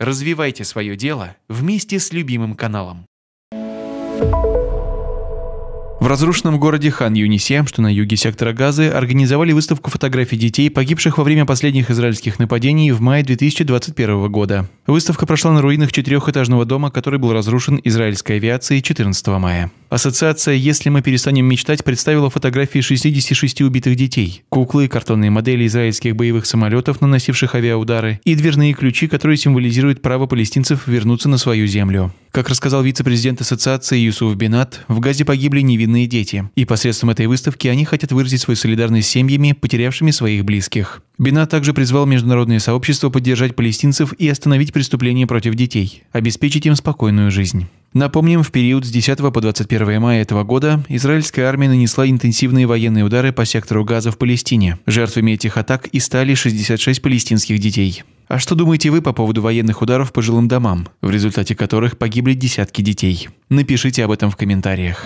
Развивайте свое дело вместе с любимым каналом. В разрушенном городе Хан-Юнисе, что на юге сектора Газы, организовали выставку фотографий детей, погибших во время последних израильских нападений в мае 2021 года. Выставка прошла на руинах четырехэтажного дома, который был разрушен израильской авиацией 14 мая. Ассоциация «Если мы перестанем мечтать» представила фотографии 66 убитых детей, куклы, картонные модели израильских боевых самолетов, наносивших авиаудары, и дверные ключи, которые символизируют право палестинцев вернуться на свою землю. Как рассказал вице-президент ассоциации Юсуф Бинат, в Газе погибли невинные дети, и посредством этой выставки они хотят выразить свою солидарность с семьями, потерявшими своих близких. Бинат также призвал международное сообщество поддержать палестинцев и остановить преступления против детей, обеспечить им спокойную жизнь. Напомним, в период с 10 по 21 мая этого года израильская армия нанесла интенсивные военные удары по сектору Газа в Палестине. Жертвами этих атак и стали 66 палестинских детей. А что думаете вы по поводу военных ударов по жилым домам, в результате которых погибли десятки детей? Напишите об этом в комментариях.